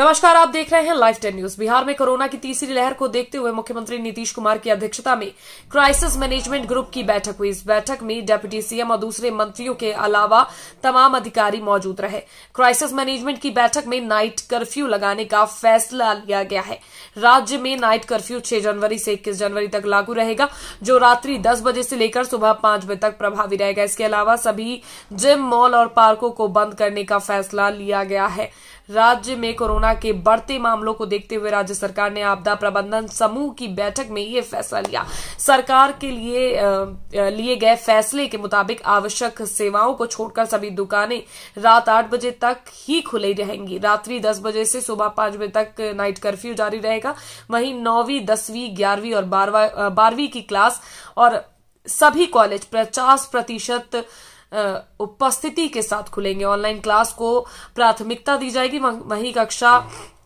नमस्कार आप देख रहे हैं लाइव टेन न्यूज बिहार में कोरोना की तीसरी लहर को देखते हुए मुख्यमंत्री नीतीश कुमार की अध्यक्षता में क्राइसिस मैनेजमेंट ग्रुप की बैठक हुई इस बैठक में डेप्यूटी सीएम और दूसरे मंत्रियों के अलावा तमाम अधिकारी मौजूद रहे क्राइसिस मैनेजमेंट की बैठक में नाइट कर्फ्यू लगाने का फैसला लिया गया है राज्य में नाइट कर्फ्यू छह जनवरी से इक्कीस जनवरी तक लागू रहेगा जो रात्रि दस बजे से लेकर सुबह पांच बजे तक प्रभावी रहेगा इसके अलावा सभी जिम मॉल और पार्कों को बंद करने का फैसला लिया गया है राज्य में कोरोना के बढ़ते मामलों को देखते हुए राज्य सरकार ने आपदा प्रबंधन समूह की बैठक में यह फैसला लिया सरकार के लिए लिए गए फैसले के मुताबिक आवश्यक सेवाओं को छोड़कर सभी दुकानें रात आठ बजे तक ही खुली रहेंगी रात्रि दस बजे से सुबह पांच बजे तक नाइट कर्फ्यू जारी रहेगा वहीं नौवीं दसवीं ग्यारहवीं और बारहवीं की क्लास और सभी कॉलेज पचास प्रतिशत उपस्थिति के साथ खुलेंगे ऑनलाइन क्लास को प्राथमिकता दी जाएगी वही कक्षा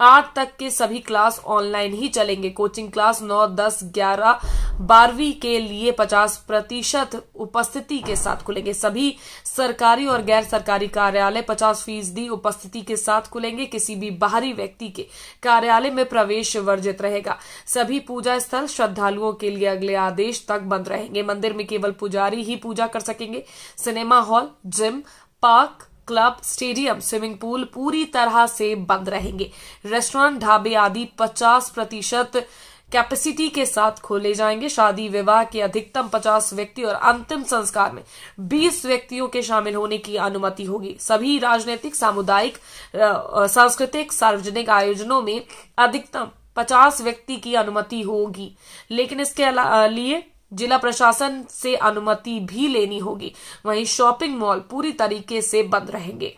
आठ तक के सभी क्लास ऑनलाइन ही चलेंगे कोचिंग क्लास नौ दस ग्यारह बारहवीं के लिए पचास प्रतिशत उपस्थिति के साथ खुलेंगे सभी सरकारी और गैर सरकारी कार्यालय पचास फीसदी उपस्थिति के साथ खुलेंगे किसी भी बाहरी व्यक्ति के कार्यालय में प्रवेश वर्जित रहेगा सभी पूजा स्थल श्रद्धालुओं के लिए अगले आदेश तक बंद रहेंगे मंदिर में केवल पुजारी ही पूजा कर सकेंगे cinema hall gym park club stadium swimming pool पूरी तरह से बंद रहेंगे रेस्टोरेंट ढाबे आदि 50 प्रतिशत कैपेसिटी के साथ खोले जाएंगे शादी विवाह के अधिकतम 50 व्यक्ति और अंतिम संस्कार में 20 व्यक्तियों के शामिल होने की अनुमति होगी सभी राजनीतिक सामुदायिक सांस्कृतिक सार्वजनिक आयोजनों में अधिकतम 50 व्यक्ति की अनुमति होगी लेकिन इसके लिए जिला प्रशासन से अनुमति भी लेनी होगी वहीं शॉपिंग मॉल पूरी तरीके से बंद रहेंगे